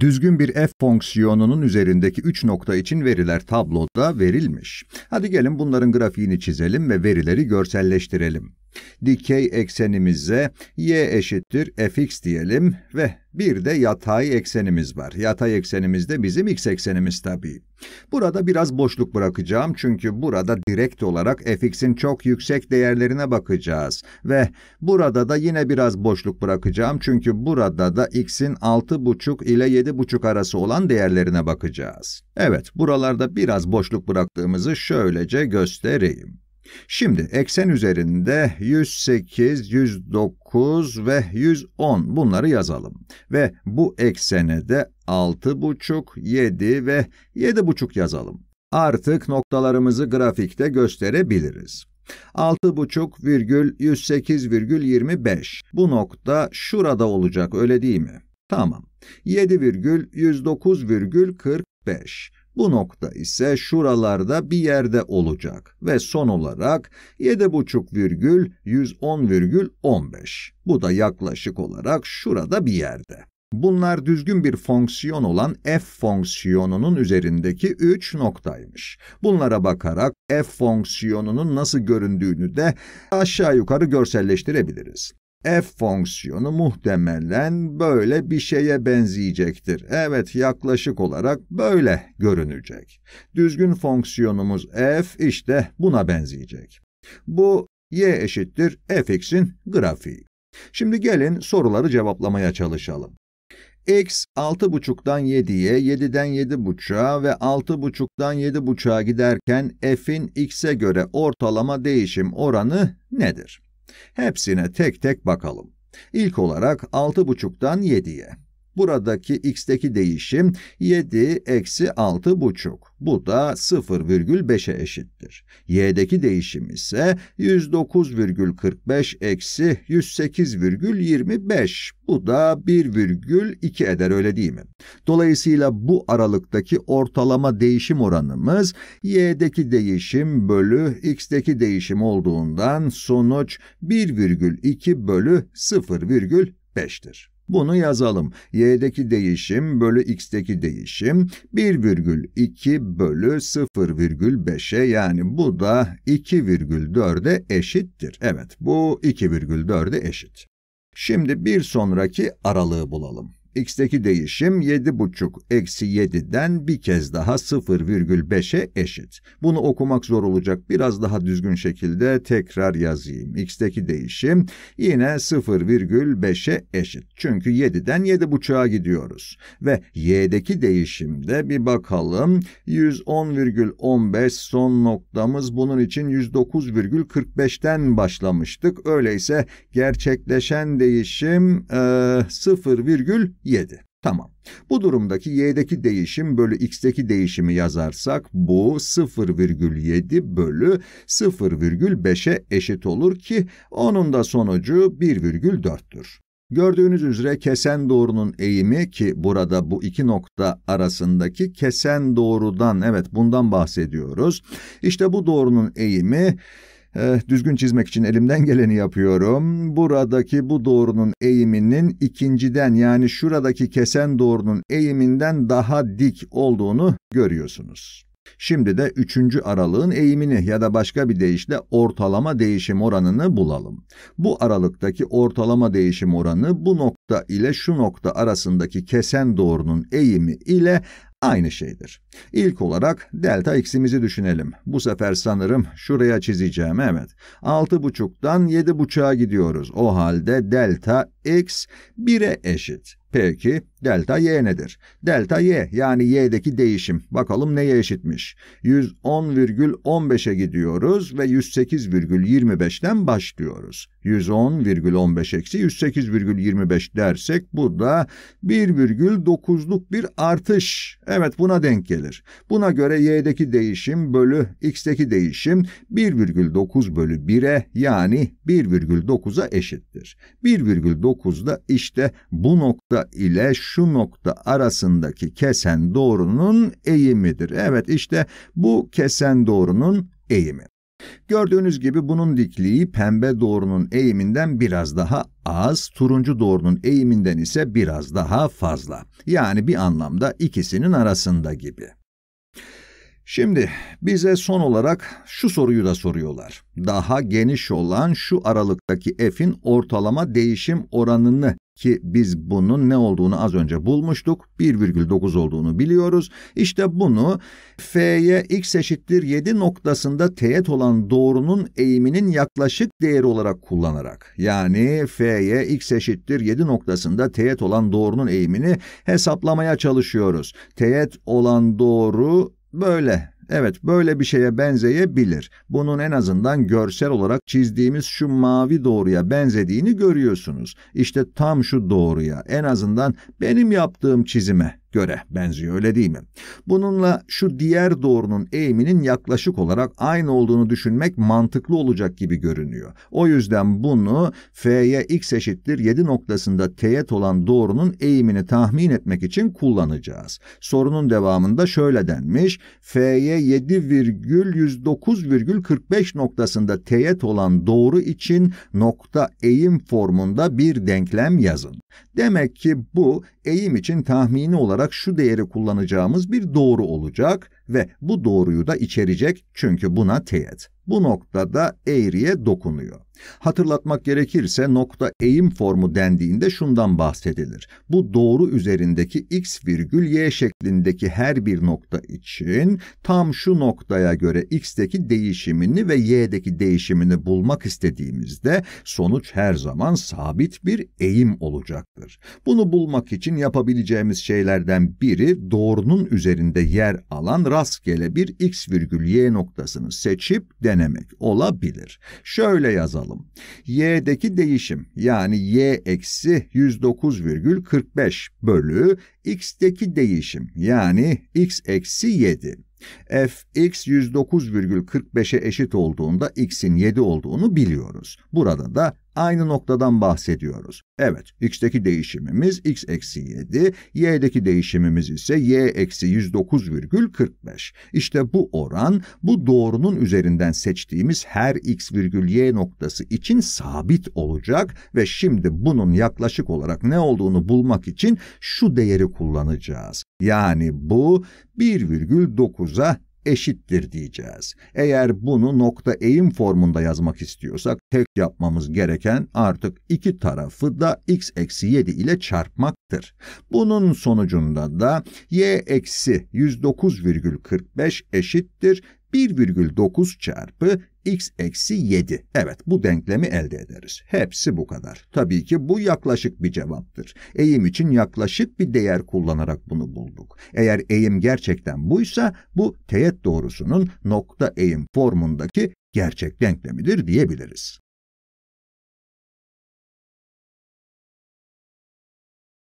Düzgün bir f fonksiyonunun üzerindeki 3 nokta için veriler tabloda verilmiş. Hadi gelin bunların grafiğini çizelim ve verileri görselleştirelim. Dikey eksenimize y eşittir fx diyelim ve bir de yatay eksenimiz var. Yatay eksenimiz de bizim x eksenimiz tabii. Burada biraz boşluk bırakacağım çünkü burada direkt olarak fx'in çok yüksek değerlerine bakacağız. Ve burada da yine biraz boşluk bırakacağım çünkü burada da x'in 6,5 ile 7,5 arası olan değerlerine bakacağız. Evet, buralarda biraz boşluk bıraktığımızı şöylece göstereyim. Şimdi eksen üzerinde 108, 109 ve 110 bunları yazalım. Ve bu eksene de 6,5, 7 ve 7,5 yazalım. Artık noktalarımızı grafikte gösterebiliriz. 6.5 virgül virgül 108 25 bu nokta şurada olacak öyle değil mi? Tamam. 7 virgül virgül 109 45. Bu nokta ise şuralarda bir yerde olacak ve son olarak 7.5, 7,110,15. Bu da yaklaşık olarak şurada bir yerde. Bunlar düzgün bir fonksiyon olan f fonksiyonunun üzerindeki 3 noktaymış. Bunlara bakarak f fonksiyonunun nasıl göründüğünü de aşağı yukarı görselleştirebiliriz f fonksiyonu muhtemelen böyle bir şeye benzeyecektir. Evet, yaklaşık olarak böyle görünecek. Düzgün fonksiyonumuz f işte buna benzeyecek. Bu y eşittir fx'in grafiği. Şimdi gelin soruları cevaplamaya çalışalım. x 6.5'dan 7'ye, 7'den 7.5'a ve 6.5'dan 7.5'a giderken f'in x'e göre ortalama değişim oranı nedir? Hepsine tek tek bakalım. İlk olarak 6.5'dan 7'ye. Buradaki x'teki değişim 7 eksi 6 buçuk. Bu da 0,5'e eşittir. y'deki değişim ise 109,45 eksi 108,25. Bu da 1,2 eder öyle değil mi? Dolayısıyla bu aralıktaki ortalama değişim oranımız y'deki değişim bölü x'teki değişim olduğundan sonuç 1,2 bölü 0,5'tir. Bunu yazalım. y'deki değişim bölü x'teki değişim 1,2 bölü 0,5'e yani bu da 2,4'e eşittir. Evet bu 2,4'e eşit. Şimdi bir sonraki aralığı bulalım x'teki değişim 7,5 eksi 7'den bir kez daha 0,5'e eşit. Bunu okumak zor olacak. Biraz daha düzgün şekilde tekrar yazayım. x'teki değişim yine 0,5'e eşit. Çünkü 7'den 7,5'a gidiyoruz. Ve y'deki değişimde bir bakalım. 110,15 son noktamız bunun için 109,45'ten başlamıştık. Öyleyse gerçekleşen değişim e, 0, 7. Tamam. Bu durumdaki y'deki değişim bölü x'teki değişimi yazarsak bu 0,7 bölü 0,5'e eşit olur ki onun da sonucu 1,4'tür. Gördüğünüz üzere kesen doğrunun eğimi ki burada bu iki nokta arasındaki kesen doğrudan evet bundan bahsediyoruz. İşte bu doğrunun eğimi e, düzgün çizmek için elimden geleni yapıyorum. Buradaki bu doğrunun eğiminin ikinciden yani şuradaki kesen doğrunun eğiminden daha dik olduğunu görüyorsunuz. Şimdi de üçüncü aralığın eğimini ya da başka bir deyişle ortalama değişim oranını bulalım. Bu aralıktaki ortalama değişim oranı bu nokta ile şu nokta arasındaki kesen doğrunun eğimi ile aynı şeydir. İlk olarak delta x'imizi düşünelim. Bu sefer sanırım şuraya çizeceğim evet. 6.5'dan 7.5'a gidiyoruz. O halde delta x 1'e eşit. Peki, delta y nedir? Delta y yani y'deki değişim. Bakalım neye eşitmiş? 110,15'e gidiyoruz ve 108,25'ten başlıyoruz. 110,15 eksi 108,25 dersek bu da 1,9'luk bir artış. Evet buna denk gelir. Buna göre y'deki değişim bölü x'deki değişim 1,9 bölü 1'e yani 1,9'a eşittir. 1,9 da işte bu nokta nokta ile şu nokta arasındaki kesen doğrunun eğimidir. Evet işte bu kesen doğrunun eğimi. Gördüğünüz gibi bunun dikliği pembe doğrunun eğiminden biraz daha az, turuncu doğrunun eğiminden ise biraz daha fazla. Yani bir anlamda ikisinin arasında gibi. Şimdi bize son olarak şu soruyu da soruyorlar. Daha geniş olan şu aralıktaki f'in ortalama değişim oranını ki biz bunun ne olduğunu az önce bulmuştuk. 1,9 olduğunu biliyoruz. İşte bunu F'ye x eşittir 7 noktasında teğet olan doğrunun eğiminin yaklaşık değeri olarak kullanarak yani F'ye x eşittir 7 noktasında teğet olan doğrunun eğimini hesaplamaya çalışıyoruz. Teğet olan doğru böyle Evet böyle bir şeye benzeyebilir. Bunun en azından görsel olarak çizdiğimiz şu mavi doğruya benzediğini görüyorsunuz. İşte tam şu doğruya en azından benim yaptığım çizime göre benziyor öyle değil mi? Bununla şu diğer doğrunun eğiminin yaklaşık olarak aynı olduğunu düşünmek mantıklı olacak gibi görünüyor. O yüzden bunu f'ye x eşittir 7 noktasında teğet olan doğrunun eğimini tahmin etmek için kullanacağız. Sorunun devamında şöyle denmiş. f'ye 7,109,45 noktasında teğet olan doğru için nokta eğim formunda bir denklem yazın. Demek ki bu eğim için tahmini olarak şu değeri kullanacağımız bir doğru olacak ve bu doğruyu da içerecek çünkü buna teğet. Bu noktada eğriye dokunuyor. Hatırlatmak gerekirse nokta eğim formu dendiğinde şundan bahsedilir. Bu doğru üzerindeki x virgül y şeklindeki her bir nokta için tam şu noktaya göre x'teki değişimini ve y'deki değişimini bulmak istediğimizde sonuç her zaman sabit bir eğim olacaktır. Bunu bulmak için yapabileceğimiz şeylerden biri doğrunun üzerinde yer alan rastgele bir x virgül y noktasını seçip denemek olabilir. Şöyle yazalım. y'deki değişim yani y eksi 109,45 bölü x'deki değişim yani x eksi 7 f x 109,45'e eşit olduğunda x'in 7 olduğunu biliyoruz. Burada da Aynı noktadan bahsediyoruz. Evet, x'teki değişimimiz x eksi 7, y'deki değişimimiz ise y eksi 109,45. İşte bu oran, bu doğrunun üzerinden seçtiğimiz her x virgül y noktası için sabit olacak ve şimdi bunun yaklaşık olarak ne olduğunu bulmak için şu değeri kullanacağız. Yani bu 1,9'a eşittir diyeceğiz. Eğer bunu nokta eğim formunda yazmak istiyorsak tek yapmamız gereken artık iki tarafı da x eksi 7 ile çarpmaktır. Bunun sonucunda da y eksi 109,45 eşittir 1,9 çarpı x eksi 7. Evet bu denklemi elde ederiz. Hepsi bu kadar. Tabii ki bu yaklaşık bir cevaptır. Eğim için yaklaşık bir değer kullanarak bunu bulduk. Eğer eğim gerçekten buysa bu teğet doğrusunun nokta eğim formundaki gerçek denklemidir diyebiliriz.